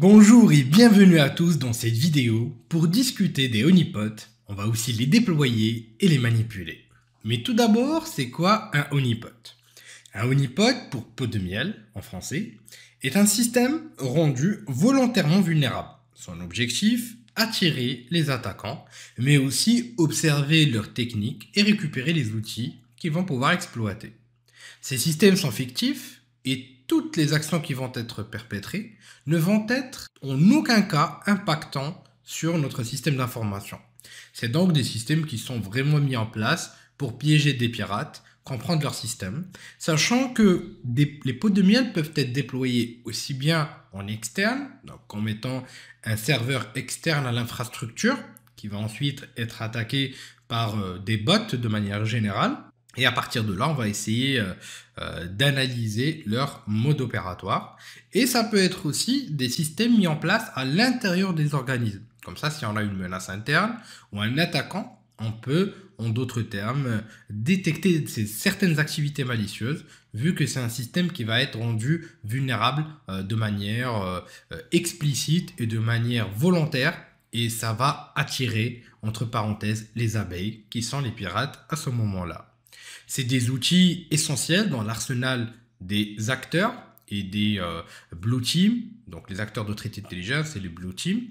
Bonjour et bienvenue à tous dans cette vidéo pour discuter des honeypots, on va aussi les déployer et les manipuler. Mais tout d'abord, c'est quoi un honeypot Un honeypot, pour pot de miel en français, est un système rendu volontairement vulnérable. Son objectif, attirer les attaquants, mais aussi observer leurs techniques et récupérer les outils qu'ils vont pouvoir exploiter. Ces systèmes sont fictifs et toutes les actions qui vont être perpétrées ne vont être en aucun cas impactant sur notre système d'information. C'est donc des systèmes qui sont vraiment mis en place pour piéger des pirates, comprendre leur système, sachant que les pots de miel peuvent être déployés aussi bien en externe, donc en mettant un serveur externe à l'infrastructure, qui va ensuite être attaqué par euh, des bots de manière générale, et à partir de là, on va essayer euh, euh, d'analyser leur mode opératoire. Et ça peut être aussi des systèmes mis en place à l'intérieur des organismes. Comme ça, si on a une menace interne ou un attaquant, on peut, en d'autres termes, détecter certaines activités malicieuses, vu que c'est un système qui va être rendu vulnérable euh, de manière explicite et de manière volontaire, et ça va attirer, entre parenthèses, les abeilles, qui sont les pirates à ce moment-là. C'est des outils essentiels dans l'arsenal des acteurs et des euh, blue teams, donc les acteurs de traité de intelligence et les blue teams,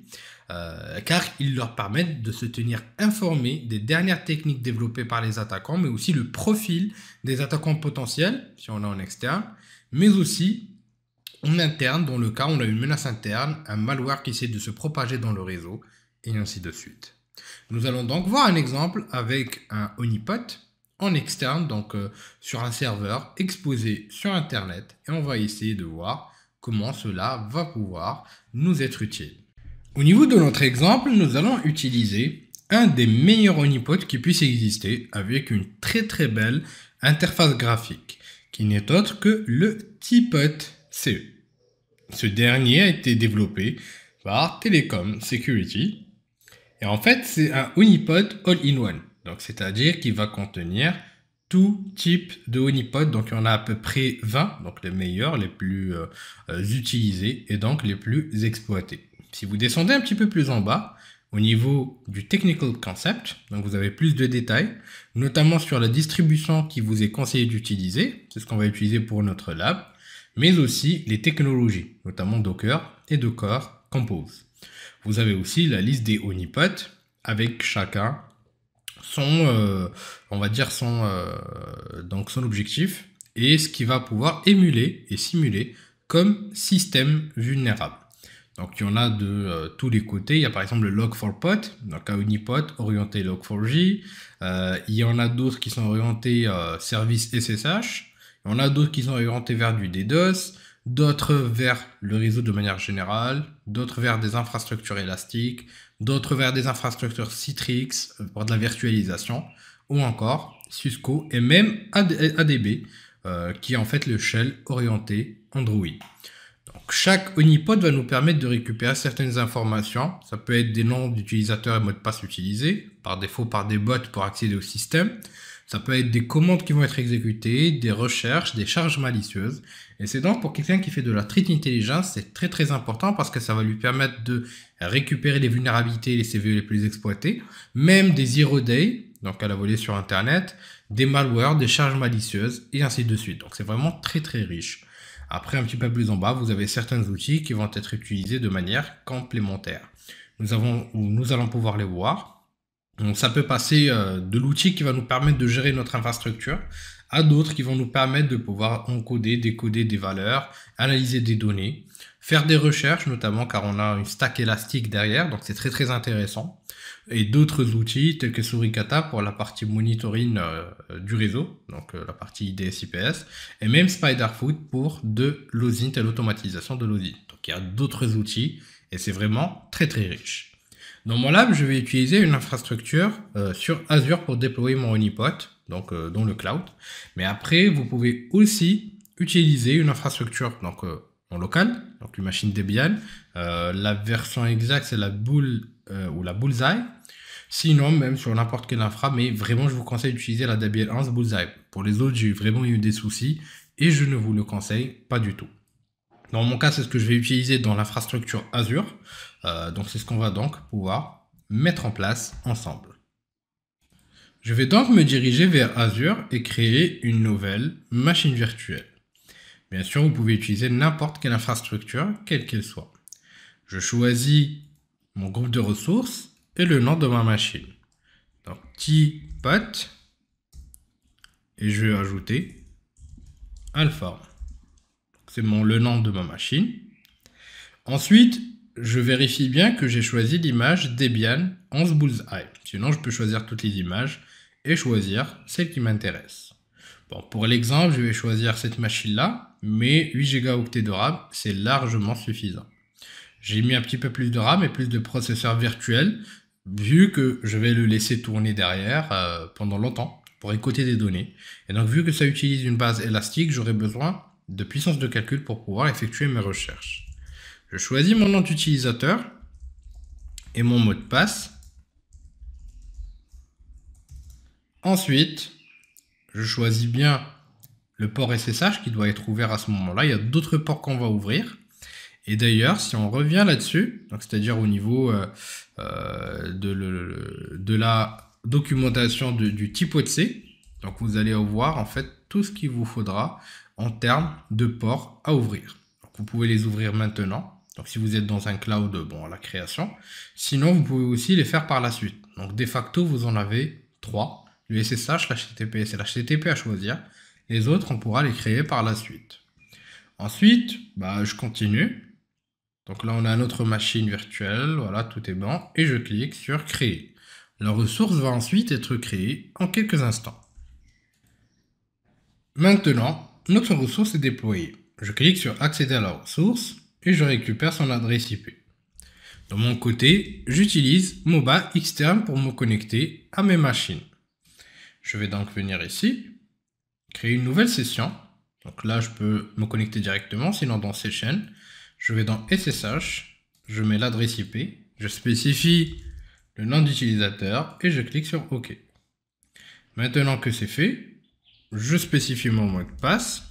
euh, car ils leur permettent de se tenir informés des dernières techniques développées par les attaquants, mais aussi le profil des attaquants potentiels, si on a en externe, mais aussi en interne, dans le cas où on a une menace interne, un malware qui essaie de se propager dans le réseau, et ainsi de suite. Nous allons donc voir un exemple avec un Honeypot, en externe, donc euh, sur un serveur exposé sur Internet. Et on va essayer de voir comment cela va pouvoir nous être utile. Au niveau de notre exemple, nous allons utiliser un des meilleurs onipotes qui puisse exister avec une très très belle interface graphique qui n'est autre que le Teapot CE. Ce dernier a été développé par Telecom Security et en fait c'est un Onipod all-in-one c'est-à-dire qu'il va contenir tout type de honeypot. Donc, il y en a à peu près 20, donc les meilleurs, les plus euh, euh, utilisés et donc les plus exploités. Si vous descendez un petit peu plus en bas, au niveau du technical concept, donc vous avez plus de détails, notamment sur la distribution qui vous est conseillée d'utiliser, c'est ce qu'on va utiliser pour notre lab, mais aussi les technologies, notamment Docker et Docker Compose. Vous avez aussi la liste des honeypots avec chacun son, euh, on va dire son, euh, donc son objectif et ce qui va pouvoir émuler et simuler comme système vulnérable. Donc il y en a de euh, tous les côtés. Il y a par exemple le log4pot, donc à Unipot, orienté log4j. il y en a d'autres qui sont orientés service SSH. Il y en a d'autres qui sont orientés vers du DDoS, d'autres vers le réseau de manière générale, d'autres vers des infrastructures élastiques, d'autres vers des infrastructures Citrix pour de la virtualisation, ou encore Cisco et même ADB, euh, qui est en fait le shell orienté Android. Donc chaque Onipod va nous permettre de récupérer certaines informations. Ça peut être des noms d'utilisateurs et mots de passe utilisés, par défaut par des bots pour accéder au système. Ça peut être des commandes qui vont être exécutées, des recherches, des charges malicieuses. Et c'est donc pour quelqu'un qui fait de la threat intelligence, c'est très très important parce que ça va lui permettre de récupérer les vulnérabilités et les CVE les plus exploités, même des zero day, donc à la volée sur Internet, des malware, des charges malicieuses, et ainsi de suite. Donc c'est vraiment très très riche. Après, un petit peu plus en bas, vous avez certains outils qui vont être utilisés de manière complémentaire. Nous, avons, nous allons pouvoir les voir. Donc ça peut passer euh, de l'outil qui va nous permettre de gérer notre infrastructure à d'autres qui vont nous permettre de pouvoir encoder, décoder des valeurs, analyser des données, faire des recherches notamment car on a une stack élastique derrière, donc c'est très très intéressant. Et d'autres outils tels que Suricata pour la partie monitoring euh, euh, du réseau, donc la partie IDS IPS, et même SpiderFoot pour de l'OSINT et l'automatisation de l'OSINT. Donc il y a d'autres outils et c'est vraiment très très riche. Dans mon lab, je vais utiliser une infrastructure euh, sur Azure pour déployer mon honeypot, donc euh, dans le cloud. Mais après, vous pouvez aussi utiliser une infrastructure donc, euh, en local, donc une machine Debian. la version exacte, c'est la boule ou la bullseye. Sinon, même sur n'importe quelle infra, mais vraiment, je vous conseille d'utiliser la Debian 11 bullseye. Pour les autres, j'ai vraiment eu des soucis et je ne vous le conseille pas du tout. Dans mon cas, c'est ce que je vais utiliser dans l'infrastructure Azure. Euh, donc c'est ce qu'on va donc pouvoir mettre en place ensemble. Je vais donc me diriger vers Azure et créer une nouvelle machine virtuelle. Bien sûr, vous pouvez utiliser n'importe quelle infrastructure, quelle qu'elle soit. Je choisis mon groupe de ressources et le nom de ma machine. Donc, t pot et je vais ajouter alpha. C'est le nom de ma machine. Ensuite, je vérifie bien que j'ai choisi l'image Debian 11 Bullseye. Sinon, je peux choisir toutes les images et choisir celle qui m'intéresse. Bon, pour l'exemple, je vais choisir cette machine-là, mais 8 Go de RAM, c'est largement suffisant. J'ai mis un petit peu plus de RAM et plus de processeur virtuel, vu que je vais le laisser tourner derrière euh, pendant longtemps pour écouter des données. Et donc, vu que ça utilise une base élastique, j'aurai besoin de puissance de calcul pour pouvoir effectuer mes recherches. Je choisis mon nom d'utilisateur et mon mot de passe. Ensuite, je choisis bien le port SSH qui doit être ouvert à ce moment-là. Il y a d'autres ports qu'on va ouvrir. Et d'ailleurs, si on revient là-dessus, c'est-à-dire au niveau euh, euh, de, la documentation du type OTC, donc vous allez voir en fait tout ce qu'il vous faudra en termes de ports à ouvrir. vous pouvez les ouvrir maintenant. Donc si vous êtes dans un cloud, bon, à la création. Sinon, vous pouvez aussi les faire par la suite. Donc de facto, vous en avez trois. Le SSH, l'HTTPS et l'HTTP à choisir. Les autres, on pourra les créer par la suite. Ensuite, bah, je continue. Donc là, on a notre machine virtuelle. Voilà, tout est bon. Et je clique sur Créer. La ressource va ensuite être créée en quelques instants. Maintenant, notre ressource est déployée. Je clique sur Accéder à la ressource et je récupère son adresse IP. De mon côté, j'utilise MOBA externe pour me connecter à mes machines. Je vais donc venir ici, créer une nouvelle session. Donc là, je peux me connecter directement, sinon dans ces chaînes. Je vais dans SSH, je mets l'adresse IP, je spécifie le nom d'utilisateur et je clique sur OK. Maintenant que c'est fait, je spécifie mon mot de passe.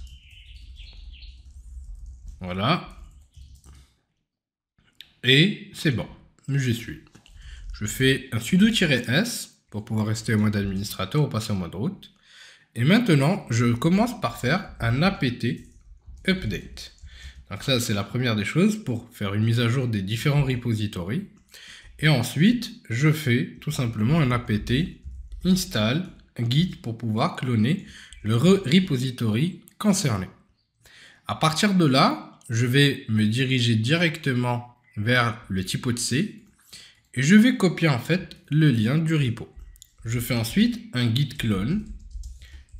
Voilà. Et c'est bon, j'y suis. Je fais un sudo-s pour pouvoir rester au mode administrateur ou passer au mode route. Et maintenant, je commence par faire un apt update. Donc ça, c'est la première des choses pour faire une mise à jour des différents repositories. Et ensuite, je fais tout simplement un apt install git pour pouvoir cloner le repository concerné. À partir de là, je vais me diriger directement vers le typo de C et je vais copier en fait le lien du repo. Je fais ensuite un git clone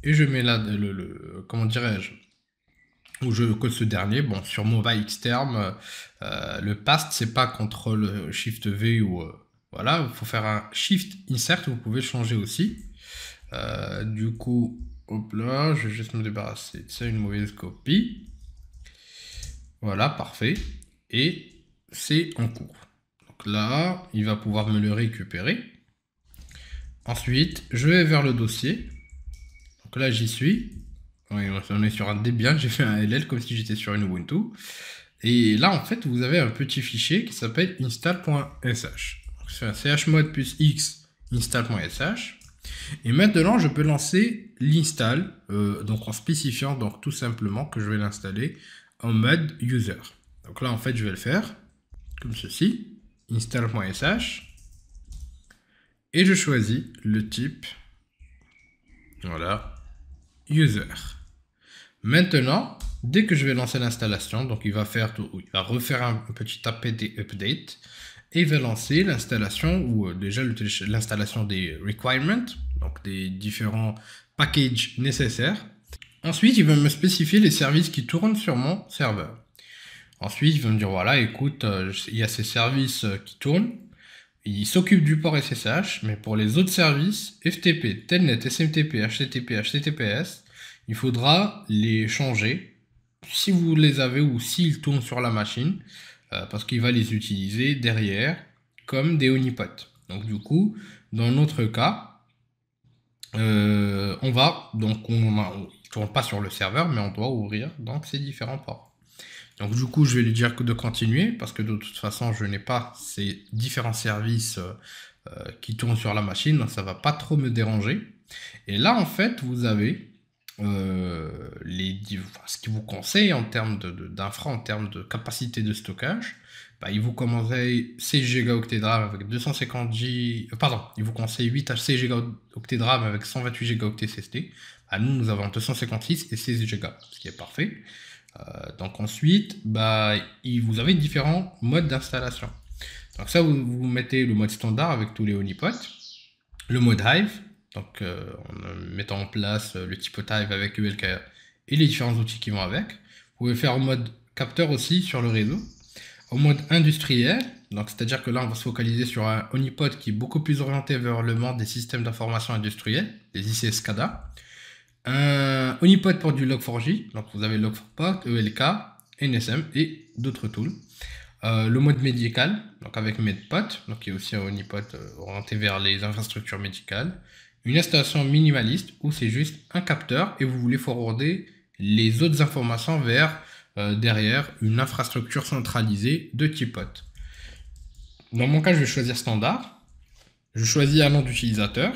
et je mets là le, comment dirais-je où je code ce dernier. Bon, sur mova externe, euh, le past c'est pas ctrl euh, shift V ou euh, voilà, il faut faire un shift insert. Vous pouvez changer aussi. du coup, Hop là, je vais juste me débarrasser de ça, une mauvaise copie. Voilà, parfait. Et c'est en cours. Donc là, il va pouvoir me le récupérer. Ensuite, je vais vers le dossier. Donc là, j'y suis. Oui, on est sur un Debian, j'ai fait un LL comme si j'étais sur une Ubuntu. Et là, en fait, vous avez un petit fichier qui s'appelle install.sh. C'est un chmod plus x install.sh. Et maintenant, je peux lancer l'install, euh, donc en spécifiant donc tout simplement que je vais l'installer en mode user. Donc là, en fait, je vais le faire comme ceci, install.sh, et je choisis le type, voilà, user. Maintenant, dès que je vais lancer l'installation, donc il va faire il va refaire un petit update et va lancer l'installation ou euh, déjà l'installation des requirements, donc des différents packages nécessaires. Ensuite, il va me spécifier les services qui tournent sur mon serveur. Ensuite, il va me dire voilà, écoute, euh, il y a ces services euh, qui tournent. Il s'occupe du port SSH, mais pour les autres services, FTP, Telnet, SMTP, HTTP, HTTPS, il faudra les changer si vous les avez ou s'ils tournent sur la machine euh, parce qu'il va les utiliser derrière comme des honeypots. Donc du coup, dans notre cas, euh, on va, donc on ne tourne pas sur le serveur, mais on doit ouvrir donc ces différents ports. Donc du coup, je vais lui dire de continuer, parce que de toute façon, je n'ai pas ces différents services euh, qui tournent sur la machine, donc ça ne va pas trop me déranger. Et là, en fait, vous avez euh, les, ce qu'ils vous conseillent en termes d'infra, en termes de capacité de stockage, bah, ils vous conseillent 6 Go de RAM avec 250 G... Euh, pardon, il vous conseille 8 HC Go de RAM avec 128 gigaoctets SSD. à bah, nous, nous avons 256 et 16 gigaoctets ce qui est parfait. Euh, donc ensuite, bah, vous avez différents modes d'installation. Donc ça, vous, mettez le mode standard avec tous les honeypots, le mode Hive, donc euh, en euh, mettant en place euh, le typotype avec ULK et les différents outils qui vont avec. Vous pouvez faire en mode capteur aussi sur le réseau, Au mode industriel, donc c'est-à-dire que là on va se focaliser sur un ONIPOD qui est beaucoup plus orienté vers le monde des systèmes d'information industriels les ICS cada un ONIPOD pour du Log4j, donc vous avez log 4 pod ELK, NSM et d'autres tools. le mode médical, donc avec Medpod, donc qui est aussi un ONIPOD orienté vers les infrastructures médicales. Une installation minimaliste où c'est juste un capteur et vous voulez forwarder les autres informations vers euh, derrière une infrastructure centralisée de type Dans mon cas, je vais choisir standard. Je choisis un nom d'utilisateur.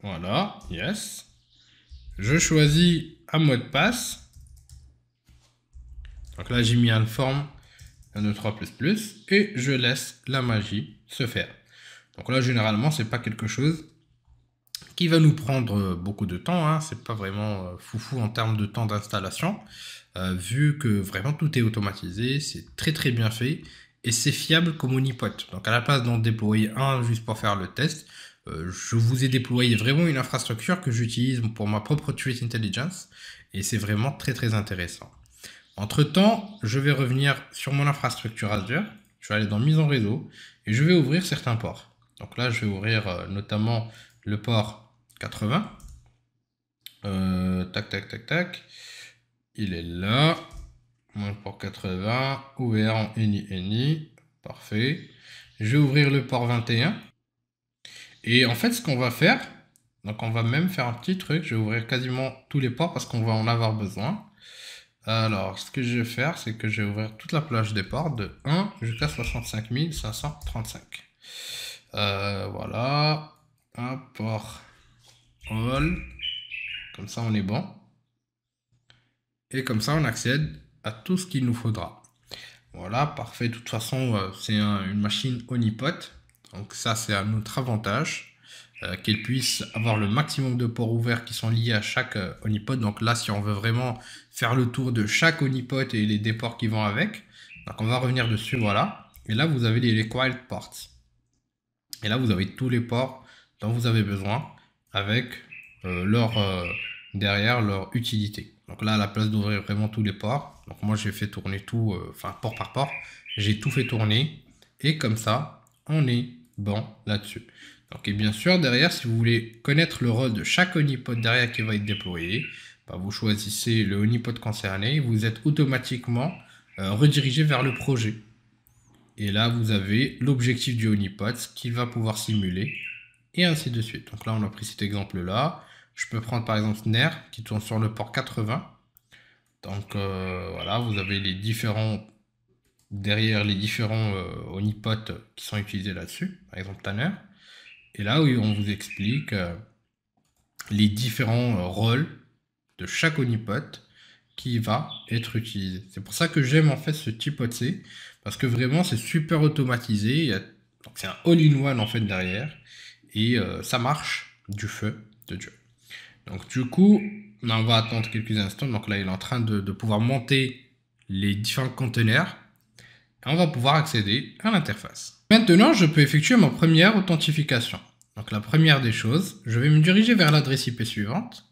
Voilà, yes. Je choisis un mot de passe. Donc là, j'ai mis un form un 2, e 3, et je laisse la magie se faire. Donc là, généralement, c'est pas quelque chose va nous prendre euh, beaucoup de temps. Hein. C'est pas vraiment euh, foufou en termes de temps d'installation, euh, vu que vraiment tout est automatisé, c'est très très bien fait et c'est fiable comme pote Donc à la place d'en déployer un juste pour faire le test, je vous ai déployé vraiment une infrastructure que j'utilise pour ma propre Threat Intelligence et c'est vraiment très très intéressant. Entre temps, je vais revenir sur mon infrastructure Azure. Je vais aller dans mise en réseau et je vais ouvrir certains ports. Donc là, je vais ouvrir notamment le port 80. Euh, tac, tac, tac, tac. Il est là. Moins port 80, ouvert en uni, Parfait. Je vais ouvrir le port 21. Et en fait, ce qu'on va faire, donc on va même faire un petit truc. Je vais ouvrir quasiment tous les ports parce qu'on va en avoir besoin. Alors, ce que je vais faire, c'est que je vais ouvrir toute la plage des ports de 1 jusqu'à 65 535. Euh, voilà. Un port comme ça, on est bon. Et comme ça, on accède à tout ce qu'il nous faudra. Voilà, parfait. De toute façon, euh, c'est une machine onipot. Donc ça, c'est un autre avantage. Euh, qu'elle puisse avoir le maximum de ports ouverts qui sont liés à chaque euh, Donc là, si on veut vraiment faire le tour de chaque onipod et les déports qui vont avec, donc on va revenir dessus, voilà. Et là, vous avez les quiet ports. Et là, vous avez tous les ports dont vous avez besoin avec euh, leur, euh, derrière leur utilité. Donc là, à la place d'ouvrir vraiment tous les ports, donc moi j'ai fait tourner tout, euh, enfin port par port, j'ai tout fait tourner et comme ça, on est bon là-dessus. Donc, et bien sûr, derrière, si vous voulez connaître le rôle de chaque Onipod derrière qui va être déployé, bah, vous choisissez le Onipod concerné vous êtes automatiquement redirigé vers le projet. Et là, vous avez l'objectif du ce qui va pouvoir simuler et ainsi de suite. Donc là, on a pris cet exemple-là. Je peux prendre par exemple Snare qui tourne sur le port 80. Donc euh, voilà, vous avez les différents derrière les différents euh, onipotes qui sont utilisés là-dessus, par exemple Tanner. Et là, oui, on vous explique euh, les différents euh, rôles de chaque Onipot qui va être utilisé. C'est pour ça que j'aime en fait ce type C parce que vraiment c'est super automatisé, il c'est un all-in-one en fait derrière et euh, ça marche du feu de Dieu. Donc du coup, on va attendre quelques instants. Donc là, il est en train de, pouvoir monter les différents conteneurs. Et on va pouvoir accéder à l'interface. Maintenant, je peux effectuer ma première authentification. Donc la première des choses, je vais me diriger vers l'adresse IP suivante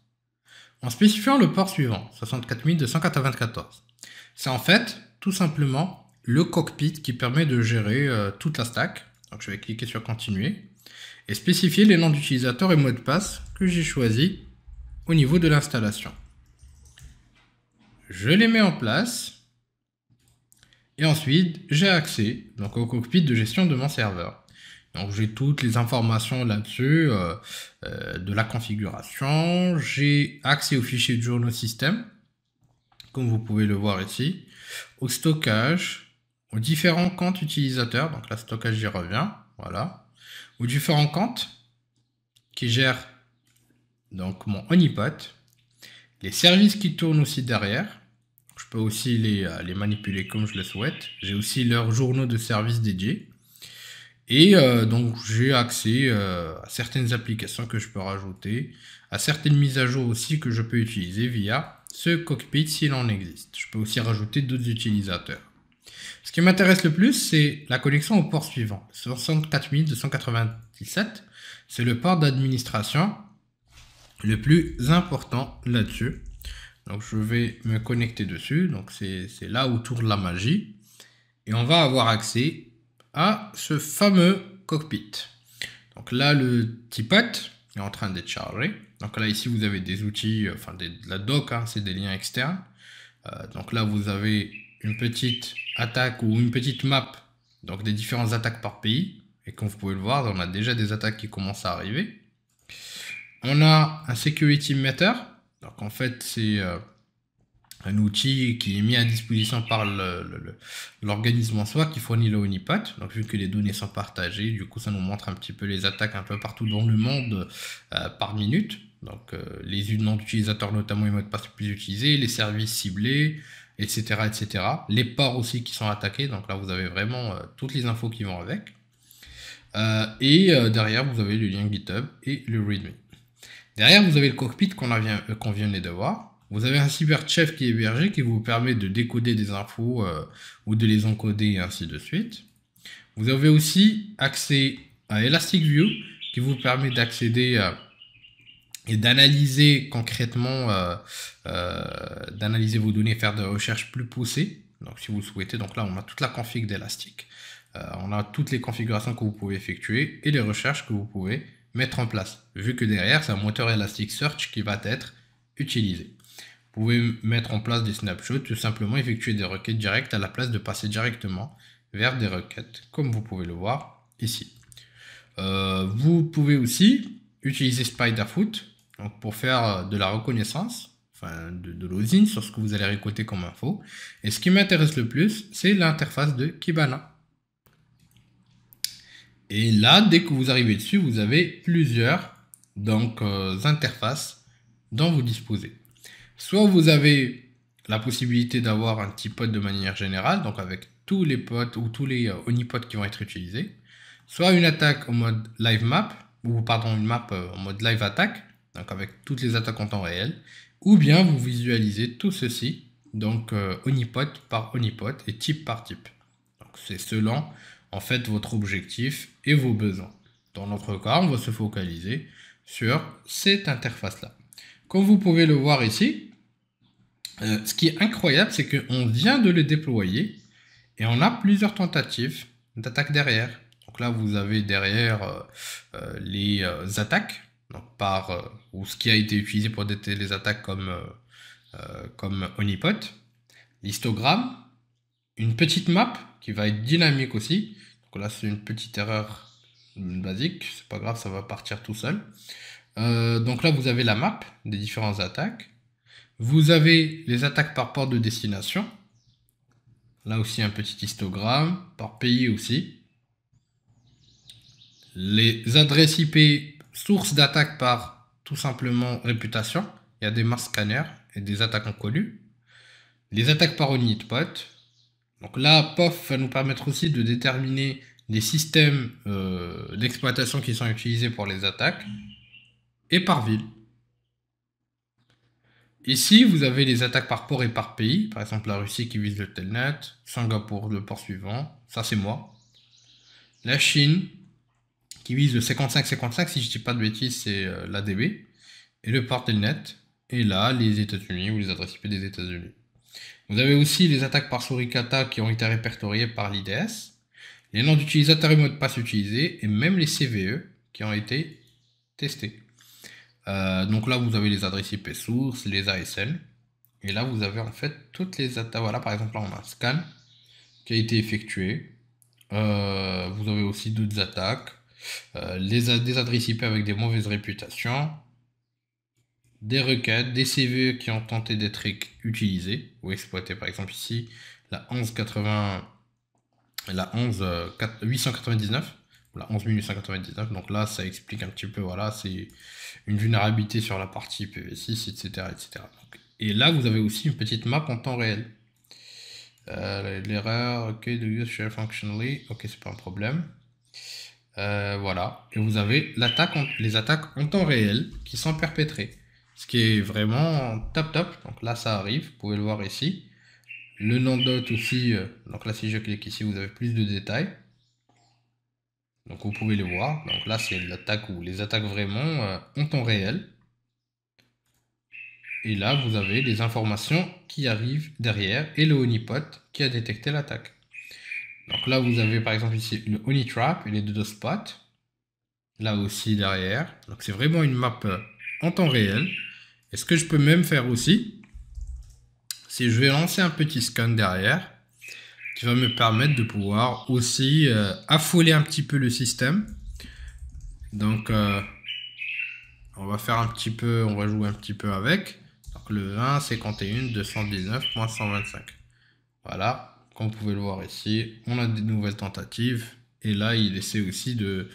en spécifiant le port suivant, 64294. C'est en fait tout simplement le cockpit qui permet de gérer euh, toute la stack. Donc je vais cliquer sur continuer et spécifier les noms d'utilisateurs et mots de passe que j'ai choisi au niveau de l'installation. Je les mets en place et ensuite j'ai accès donc, au cockpit de gestion de mon serveur. Donc j'ai toutes les informations là-dessus, euh, euh, de la configuration, j'ai accès au fichier de journaux système, comme vous pouvez le voir ici, au stockage, aux différents comptes utilisateurs, donc là stockage j'y reviens, voilà, ou différents comptes qui gère donc mon honeypot, les services qui tournent aussi derrière. Je peux aussi euh, les, manipuler comme je le souhaite. J'ai aussi leurs journaux de services dédiés. Et euh, donc j'ai accès euh, à certaines applications que je peux rajouter, à certaines mises à jour aussi que je peux utiliser via ce cockpit s'il en existe. Je peux aussi rajouter d'autres utilisateurs. Ce qui m'intéresse le plus, c'est la connexion au port suivant, 64 C'est le port d'administration le plus important là-dessus. Donc je vais me connecter dessus, donc c'est là autour de la magie. Et on va avoir accès à ce fameux cockpit. Donc là, le t est en train d'être chargé. Donc là, ici, vous avez des outils, euh, enfin de la doc, hein, c'est des liens externes. Euh, donc là, vous avez une petite attaque ou une petite map, donc des différentes attaques par pays. Et comme vous pouvez le voir, on a déjà des attaques qui commencent à arriver. On a un security meter. Donc en fait, c'est euh, un outil qui est mis à disposition par l'organisme en soi qui fournit le Honeypot. Donc vu que les données sont partagées, du coup ça nous montre un petit peu les attaques un peu partout dans le monde euh, par minute. Donc euh, les noms d'utilisateurs notamment les mots de passe plus utilisés, les services ciblés, etc., etc. Les ports aussi qui sont attaqués, donc là vous avez vraiment euh, toutes les infos qui vont avec. Euh, et euh, derrière vous avez le lien GitHub et le README. Derrière vous avez le cockpit qu'on vient vient de voir. Vous avez un cyberchef qui est hébergé qui vous permet de décoder des infos ou de les encoder et ainsi de suite. Vous avez aussi accès à View qui vous permet d'accéder à et d'analyser concrètement, euh, euh, d'analyser vos données, faire des recherches plus poussées. Donc si vous le souhaitez, donc là on a toute la config d'Elastic, euh, on a toutes les configurations que vous pouvez effectuer et les recherches que vous pouvez mettre en place. Vu que derrière c'est un moteur Elasticsearch qui va être utilisé. Vous pouvez mettre en place des snapshots, tout simplement effectuer des requêtes directes à la place de passer directement vers des requêtes, comme vous pouvez le voir ici. vous pouvez aussi utiliser Spiderfoot donc pour faire euh, de la reconnaissance, enfin de, l'osine sur ce que vous allez récolter comme info. Et ce qui m'intéresse le plus, c'est l'interface de Kibana. Et là, dès que vous arrivez dessus, vous avez plusieurs donc, euh, interfaces dont vous disposez. Soit vous avez la possibilité d'avoir un petit pote de manière générale, donc avec tous les potes ou tous les euh, onipotes qui vont être utilisés. Soit une attaque en mode live map, ou pardon, une map en mode live attaque donc avec toutes les attaques en temps réel, ou bien vous visualisez tout ceci, donc euh, onipot par onipot et type par type. Donc c'est selon en fait votre objectif et vos besoins. Dans notre cas, on va se focaliser sur cette interface-là. Comme vous pouvez le voir ici, euh, ce qui est incroyable, c'est qu'on vient de le déployer et on a plusieurs tentatives d'attaque derrière. Donc là, vous avez derrière euh, les attaques par, euh, ou ce qui a été utilisé pour détecter les attaques comme, euh, euh, comme Honeypot, l'histogramme, une petite map qui va être dynamique aussi. là, c'est une petite erreur basique, c'est pas grave, ça va partir tout seul. donc là, vous avez la map des différentes attaques. Vous avez les attaques par port de destination. Là aussi, un petit histogramme, par pays aussi. Les adresses IP source d'attaque par tout simplement réputation. Il y a des mass scanners et des attaques inconnues. Les attaques par on-init-pot. Donc là, POF va nous permettre aussi de déterminer les systèmes euh, d'exploitation qui sont utilisés pour les attaques et par ville. Ici, vous avez les attaques par port et par pays. Par exemple, la Russie qui vise le Telnet, Singapour le port suivant, ça c'est moi. La Chine qui vise le 55-55, si je dis pas de bêtises, c'est euh, l'ADB, et le Portelnet, et là, les États-Unis ou les adresses IP des États-Unis. Vous avez aussi les attaques par Suricata qui ont été répertoriées par l'IDS, les noms d'utilisateurs et mots de passe utilisés, et même les CVE qui ont été testés. Euh, donc là, vous avez les adresses IP source, les ASN, et là, vous avez en fait toutes les attaques. Voilà, par exemple, là, on a un scan qui a été effectué. Euh, vous avez aussi d'autres attaques. Euh, les, des adresses IP avec des mauvaises réputations, des requêtes, des CV qui ont tenté d'être utilisées ou exploitées. Par exemple ici, la 1180, la 11 899 euh, la 11899. Donc là, ça explique un petit peu, voilà, c'est une vulnérabilité sur la partie PV6, etc. etc. et là, vous avez aussi une petite map en temps réel. Euh, l'erreur, ok, de you share functionally, ok, c'est pas un problème. Euh, voilà. Et vous avez les attaques en temps réel qui sont perpétrées. Ce qui est vraiment top top. Donc là, ça arrive. Vous pouvez le voir ici. Le nom d'hôte aussi. Euh, donc là, si je clique ici, vous avez plus de détails. Donc vous pouvez le voir. Donc là, c'est l'attaque ou les attaques vraiment euh, en temps réel. Et là, vous avez les informations qui arrivent derrière et le honeypot qui a détecté l'attaque. Donc là, vous avez par exemple ici une Trap et les deux spots. Là aussi derrière. Donc c'est vraiment une map euh, en temps réel. Et ce que je peux même faire aussi, c'est je vais lancer un petit scan derrière qui va me permettre de pouvoir aussi euh, affoler un petit peu le système. Donc euh, on va faire un petit peu, on va jouer un petit peu avec. Donc le 20, 51, 125 Voilà, comme vous pouvez le voir ici, on a des nouvelles tentatives. Et là, il essaie aussi de,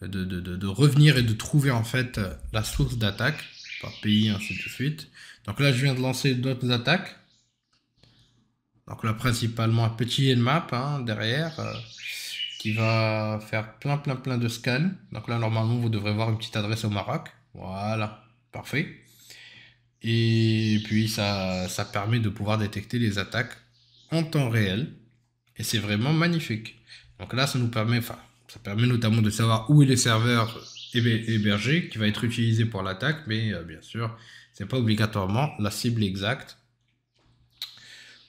de, revenir et de trouver en fait la source d'attaque par pays, ainsi de suite. Donc là, je viens de lancer d'autres attaques. Donc là, principalement un petit Nmap hein, derrière euh, qui va faire plein, plein, plein de scans. Donc là, normalement, vous devrez voir une petite adresse au Maroc. Voilà, parfait. Et puis, ça, ça permet de pouvoir détecter les attaques en temps réel. Et c'est vraiment magnifique. Donc là, ça nous permet, enfin, ça permet notamment de savoir où est le serveur hébergé qui va être utilisé pour l'attaque, mais euh, bien sûr, c'est pas obligatoirement la cible exacte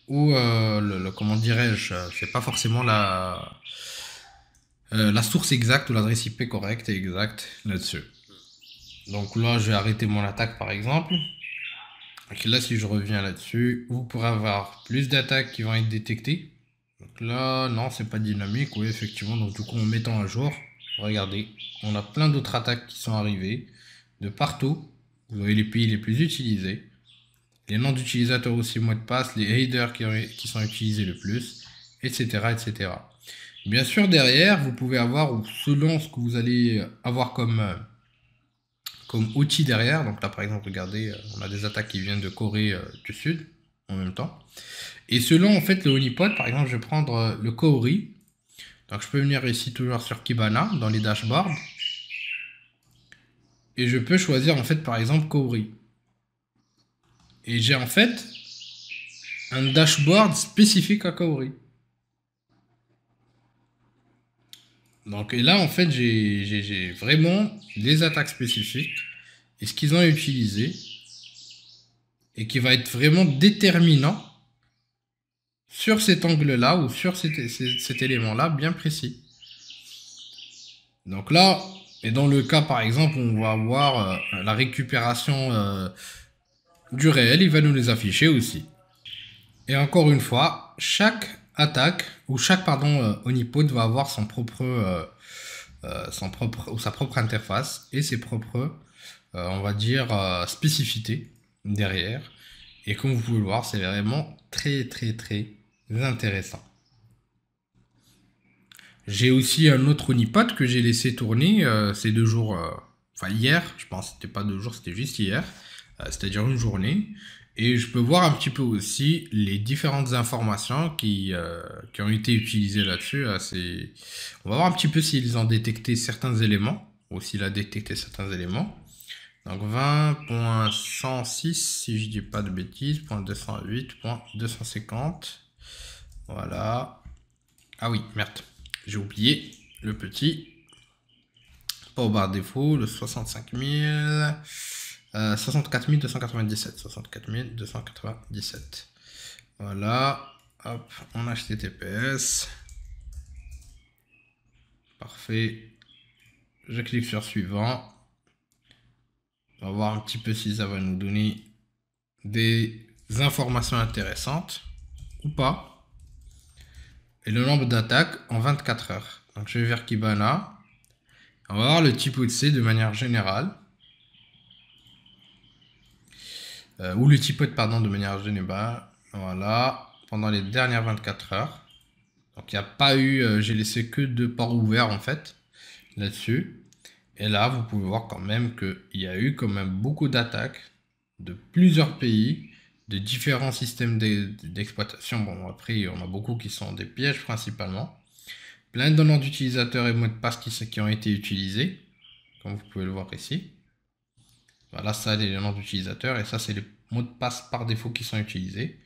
ou euh, le, comment dirais-je, euh, c'est pas forcément la la source exacte ou l'adresse IP correcte et exacte là-dessus. Donc là, je vais arrêter mon attaque par exemple. Donc là, si je reviens là-dessus, vous pourrez avoir plus d'attaques qui vont être détectées. Donc là, non, c'est pas dynamique. Oui, effectivement. Donc du coup, en mettant à jour, regardez, on a plein d'autres attaques qui sont arrivées de partout. Vous avez les pays les plus utilisés, les noms d'utilisateurs aussi, mois de passe, les headers qui, sont utilisés le plus, etc., etc. Bien sûr, derrière, vous pouvez avoir, selon ce que vous allez avoir comme euh, comme outil derrière. Donc là, par exemple, regardez, euh, on a des attaques qui viennent de Corée euh, du Sud en même temps. Et selon en fait le honeypot, par exemple, je vais prendre euh, le Kaori. Donc je peux venir ici toujours sur Kibana dans les dashboards. Et je peux choisir en fait par exemple Kaori. Et j'ai en fait un dashboard spécifique à Kaori. Donc et là, en fait, j'ai vraiment des attaques spécifiques et ce qu'ils ont utilisé et qui va être vraiment déterminant sur cet angle-là ou sur cet, élément-là bien précis. Donc là, et dans le cas par exemple, on va avoir euh, la récupération euh, du réel, il va nous les afficher aussi. Et encore une fois, chaque attaque, où chaque pardon, euh, va avoir son propre, euh, euh, son propre, ou sa propre interface et ses propres, on va dire, spécificités derrière. Et comme vous pouvez le voir, c'est vraiment très très très intéressant. J'ai aussi un autre Onipod que j'ai laissé tourner ces deux jours, enfin hier, je pense, c'était pas deux jours, c'était juste hier, c'est-à-dire une journée. Et je peux voir un petit peu aussi les différentes informations qui, euh, ont été utilisées là-dessus. Assez... Hein, on va voir un petit peu s'ils ont détecté certains éléments, ou s'il a détecté certains éléments. Donc 20.106, si je dis pas de bêtises, .208.250. Voilà. Ah oui, merde, j'ai oublié le petit. Pas au bar défaut, le 65 000. 64297 64 297. 64 297. Voilà. Hop, on HTTPS. Parfait. Je clique sur suivant. On va voir un petit peu si ça va nous donner des informations intéressantes ou pas. Et le nombre d'attaques en 24 heures. Donc je vais vers Kibana. On va voir le type OC de manière générale. Euh, ou le tipote, pardon, de manière générale. Voilà, pendant les dernières 24 heures. Donc il n'y a pas eu, euh, j'ai laissé que deux ports ouverts en fait, là-dessus. Et là, vous pouvez voir quand même qu'il y a eu quand même beaucoup d'attaques de plusieurs pays, de différents systèmes d'exploitation. Bon, après, on a beaucoup qui sont des pièges principalement. Plein de noms d'utilisateurs et mots de passe qui ont été utilisés, comme vous pouvez le voir ici. Là, ça a les noms d'utilisateurs et ça c'est les mots de passe par défaut qui sont utilisés.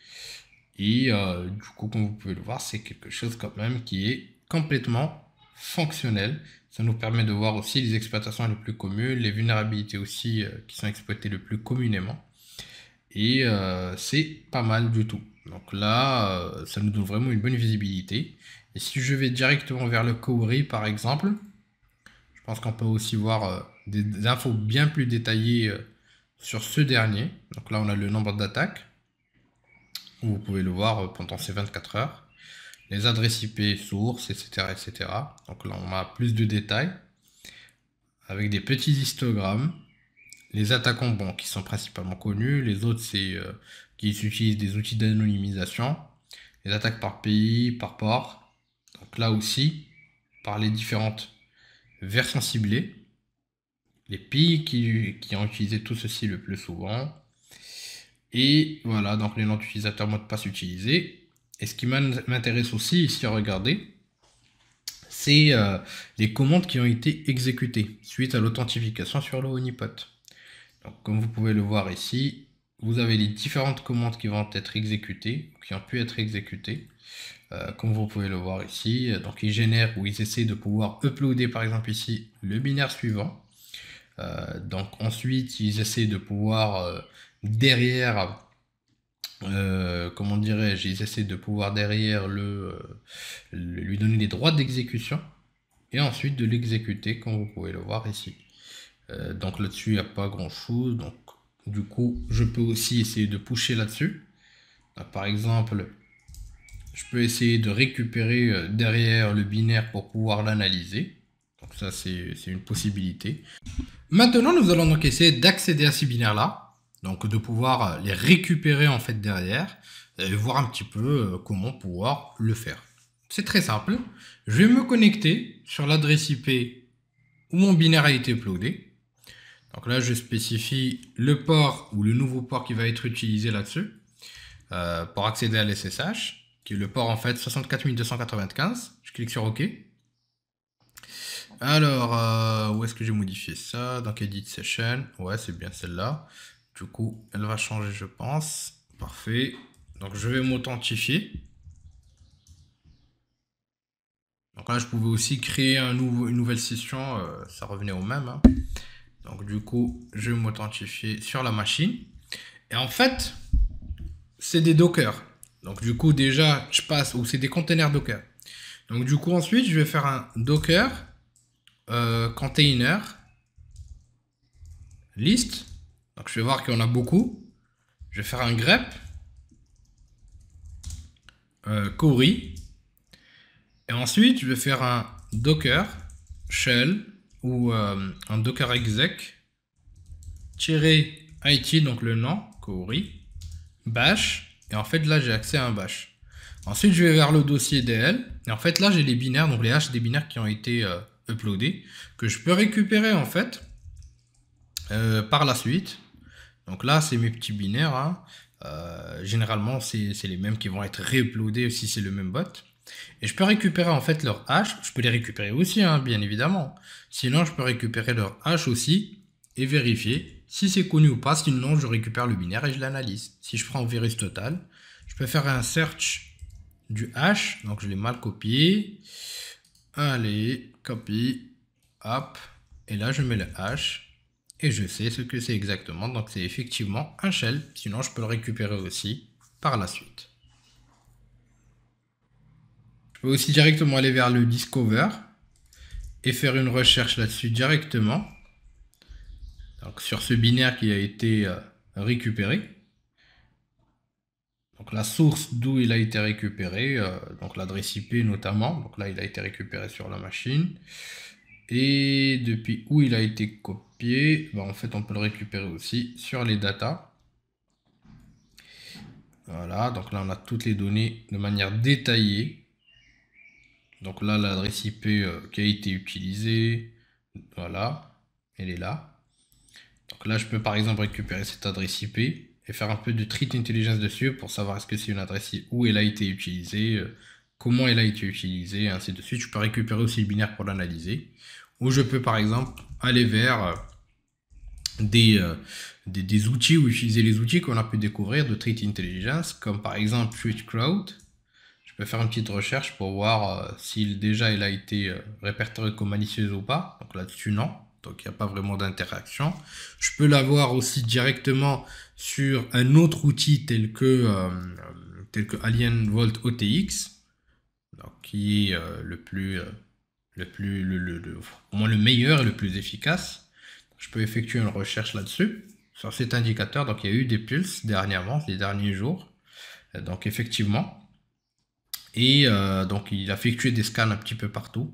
Et euh, du coup, comme vous pouvez le voir, c'est quelque chose quand même qui est complètement fonctionnel. Ça nous permet de voir aussi les exploitations les plus communes, les vulnérabilités aussi euh, qui sont exploitées le plus communément. Et euh, c'est pas mal du tout. Donc là, ça nous donne vraiment une bonne visibilité. Et si je vais directement vers le Cowry par exemple, je pense qu'on peut aussi voir des infos bien plus détaillées euh, sur ce dernier. Donc là, on a le nombre d'attaques. Vous pouvez le voir euh, pendant ces 24 heures. Les adresses IP sources, etc., etc. Donc là, on a plus de détails. Avec des petits histogrammes. Les attaquants, bon, qui sont principalement connus. Les autres, c'est euh, qui utilisent des outils d'anonymisation. Les attaques par pays, par port. Donc là aussi, par les différentes versions ciblées les pays qui, ont utilisé tout ceci le plus souvent. Et voilà, donc les noms d'utilisateurs, mot de passe utilisés. Et ce qui m'intéresse aussi ici à regarder, c'est euh, les commandes qui ont été exécutées suite à l'authentification sur le Honeypot. Donc, comme vous pouvez le voir ici, vous avez les différentes commandes qui vont être exécutées, qui ont pu être exécutées, euh, comme vous pouvez le voir ici. Euh, donc, ils génèrent ou ils essaient de pouvoir uploader, par exemple ici, le binaire suivant. Euh, donc ensuite, ils essaient de pouvoir euh, derrière, euh, comment dirais-je, ils essaient de pouvoir derrière le, lui donner les droits d'exécution et ensuite de l'exécuter comme vous pouvez le voir ici. donc là-dessus, il n'y a pas grand-chose. Donc du coup, je peux aussi essayer de pousser là-dessus. Par exemple, je peux essayer de récupérer derrière le binaire pour pouvoir l'analyser ça c'est une possibilité. Maintenant, nous allons donc essayer d'accéder à ces binaires-là, donc de pouvoir euh, les récupérer en fait derrière, euh, et voir un petit peu euh, comment pouvoir le faire. C'est très simple, je vais me connecter sur l'adresse IP où mon binaire a été uploadé. Donc là, je spécifie le port ou le nouveau port qui va être utilisé là-dessus pour accéder à l'SSH, qui est le port en fait 64295. Je clique sur OK. Alors, euh, où est-ce que j'ai modifié ça Donc, Edit Session. Ouais, c'est bien celle-là. Du coup, elle va changer, je pense. Parfait. Donc, je vais m'authentifier. Donc là, je pouvais aussi créer une nouvelle session. Euh, ça revenait au même. Hein. Donc, du coup, je vais m'authentifier sur la machine. Et en fait, c'est des Docker. Donc, du coup, déjà, je passe... Ou c'est des containers Docker. Donc, du coup, ensuite, je vais faire un Docker euh, container, list. Donc je vais voir qu'il y en a beaucoup. Je vais faire un grep, euh, Et ensuite, je vais faire un docker shell ou euh, un docker exec tirer IT, donc le nom, query, bash. Et en fait, là, j'ai accès à un bash. Ensuite, je vais vers le dossier DL. Et en fait, là, j'ai les binaires, donc les hash des binaires qui ont été euh, uploadé, que je peux récupérer en fait euh, par la suite. Donc là, c'est mes petits binaires. Hein. Euh, généralement, c'est les mêmes qui vont être réuploadés si c'est le même bot. Et je peux récupérer en fait leur hash. Je peux les récupérer aussi, hein, bien évidemment. Sinon, je peux récupérer leur hash aussi et vérifier si c'est connu ou pas. Sinon, je récupère le binaire et je l'analyse. Si je prends virus total, je peux faire un search du hash. Donc, je l'ai mal copié. Allez, copy, hop, et là je mets le hash et je sais ce que c'est exactement, donc c'est effectivement un shell, sinon je peux le récupérer aussi par la suite. Je peux aussi directement aller vers le discover et faire une recherche là-dessus directement, donc sur ce binaire qui a été euh, récupéré donc la source d'où il a été récupéré, euh, donc l'adresse IP notamment, donc là il a été récupéré sur la machine, et depuis où il a été copié, ben, en fait on peut le récupérer aussi sur les datas. Voilà, donc là on a toutes les données de manière détaillée. Donc là l'adresse IP euh, qui a été utilisée, voilà, elle est là. Donc là je peux par exemple récupérer cette adresse IP faire un peu de treat intelligence dessus pour savoir est-ce que c'est une adresse, où elle a été utilisée, euh, comment elle a été utilisée, ainsi de suite. Je peux récupérer aussi le binaire pour l'analyser. Ou je peux par exemple aller vers euh, euh, des, des, outils ou utiliser les outils qu'on a pu découvrir de treat intelligence, comme par exemple Treat Crowd. Je peux faire une petite recherche pour voir s'il si déjà elle a été répertoriée comme malicieuse ou pas. Donc là-dessus, non. Donc il n'y a pas vraiment d'interaction. Je peux l'avoir aussi directement sur un autre outil tel que, euh, tel que AlienVolt OTX, qui est euh, euh, le plus, le plus, le, au moins le meilleur et le plus efficace. Je peux effectuer une recherche là-dessus, sur cet indicateur. Donc il y a eu des pulses dernièrement, ces derniers jours. Donc effectivement. Et donc il a effectué des scans un petit peu partout.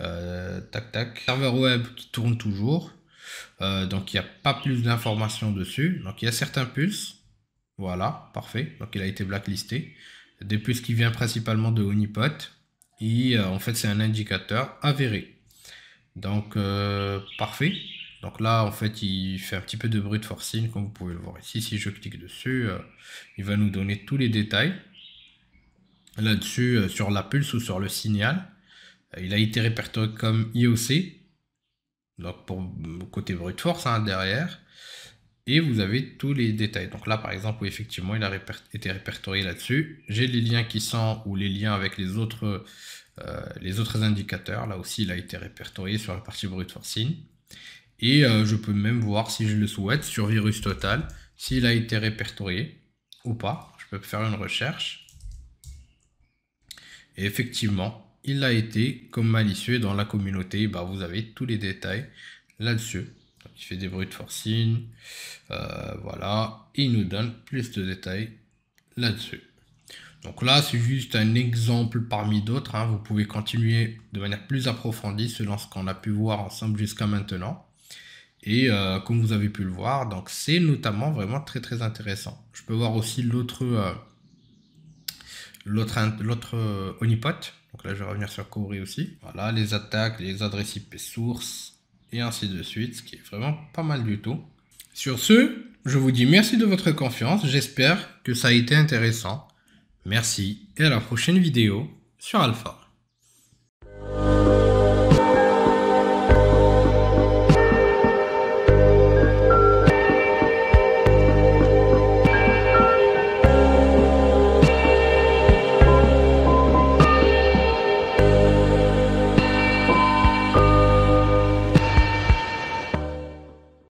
Euh, tac tac. Serveur web qui tourne toujours. Euh, donc il n'y a pas plus d'informations dessus. Donc il y a certains pulses. Voilà, parfait. Donc il a été blacklisté. Des pulses qui viennent principalement de Honeypot. Et euh, en fait c'est un indicateur avéré. Donc parfait. Donc là en fait il fait un petit peu de bruit de forcing comme vous pouvez le voir ici. Si je clique dessus, il va nous donner tous les détails là-dessus sur la pulse ou sur le signal. Il a été répertorié comme IOC, donc pour côté brute force hein, derrière. Et vous avez tous les détails. Donc là, par exemple, effectivement, il a été répertorié là-dessus. J'ai les liens qui sont ou les liens avec les autres, euh, les autres indicateurs. Là aussi, il a été répertorié sur la partie brute forcing. Et euh, je peux même voir, si je le souhaite, sur virus total, s'il a été répertorié ou pas. Je peux faire une recherche. Et effectivement, il a été comme malicieux dans la communauté. Bah, vous avez tous les détails là-dessus. Il fait des bruits de forcine. Euh, voilà. il nous donne plus de détails là-dessus. Donc là, c'est juste un exemple parmi d'autres. Hein. Vous pouvez continuer de manière plus approfondie selon ce qu'on a pu voir ensemble jusqu'à maintenant. Et euh, comme vous avez pu le voir, donc c'est notamment vraiment très très intéressant. Je peux voir aussi l'autre euh, l'autre l'autre Onipot, là, je vais revenir sur Corée aussi. Voilà, les attaques, les adresses IP source et ainsi de suite, ce qui est vraiment pas mal du tout. Sur ce, je vous dis merci de votre confiance, j'espère que ça a été intéressant. Merci et à la prochaine vidéo sur Alpha.